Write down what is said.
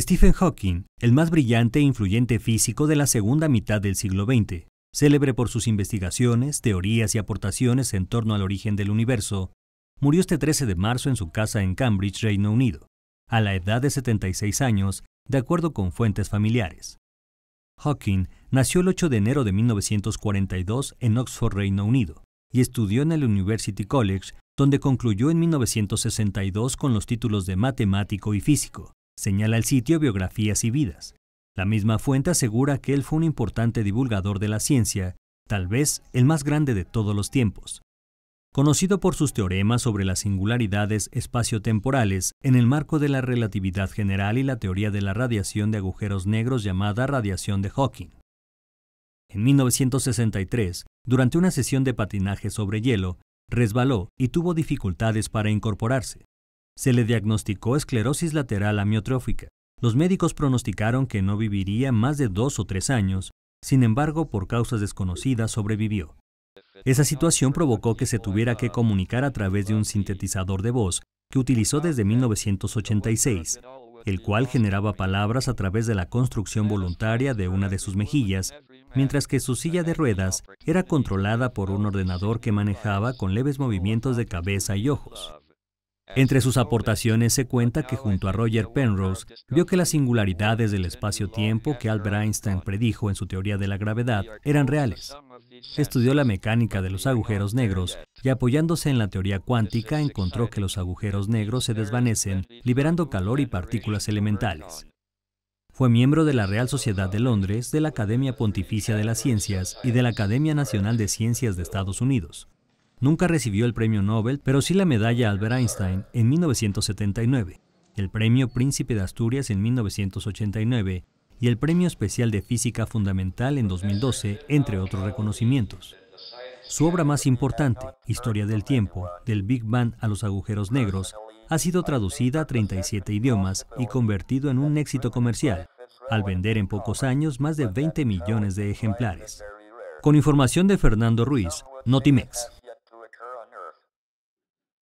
Stephen Hawking, el más brillante e influyente físico de la segunda mitad del siglo XX, célebre por sus investigaciones, teorías y aportaciones en torno al origen del universo, murió este 13 de marzo en su casa en Cambridge, Reino Unido, a la edad de 76 años, de acuerdo con fuentes familiares. Hawking nació el 8 de enero de 1942 en Oxford, Reino Unido, y estudió en el University College, donde concluyó en 1962 con los títulos de matemático y físico, Señala el sitio Biografías y Vidas. La misma fuente asegura que él fue un importante divulgador de la ciencia, tal vez el más grande de todos los tiempos. Conocido por sus teoremas sobre las singularidades espaciotemporales en el marco de la relatividad general y la teoría de la radiación de agujeros negros llamada radiación de Hawking. En 1963, durante una sesión de patinaje sobre hielo, resbaló y tuvo dificultades para incorporarse. Se le diagnosticó esclerosis lateral amiotrófica. Los médicos pronosticaron que no viviría más de dos o tres años, sin embargo, por causas desconocidas sobrevivió. Esa situación provocó que se tuviera que comunicar a través de un sintetizador de voz que utilizó desde 1986, el cual generaba palabras a través de la construcción voluntaria de una de sus mejillas, mientras que su silla de ruedas era controlada por un ordenador que manejaba con leves movimientos de cabeza y ojos. Entre sus aportaciones se cuenta que junto a Roger Penrose vio que las singularidades del espacio-tiempo que Albert Einstein predijo en su teoría de la gravedad eran reales. Estudió la mecánica de los agujeros negros y apoyándose en la teoría cuántica encontró que los agujeros negros se desvanecen liberando calor y partículas elementales. Fue miembro de la Real Sociedad de Londres, de la Academia Pontificia de las Ciencias y de la Academia Nacional de Ciencias de Estados Unidos. Nunca recibió el premio Nobel, pero sí la medalla Albert Einstein en 1979, el premio Príncipe de Asturias en 1989 y el premio especial de Física Fundamental en 2012, entre otros reconocimientos. Su obra más importante, Historia del Tiempo, del Big Bang a los agujeros negros, ha sido traducida a 37 idiomas y convertido en un éxito comercial, al vender en pocos años más de 20 millones de ejemplares. Con información de Fernando Ruiz, Notimex.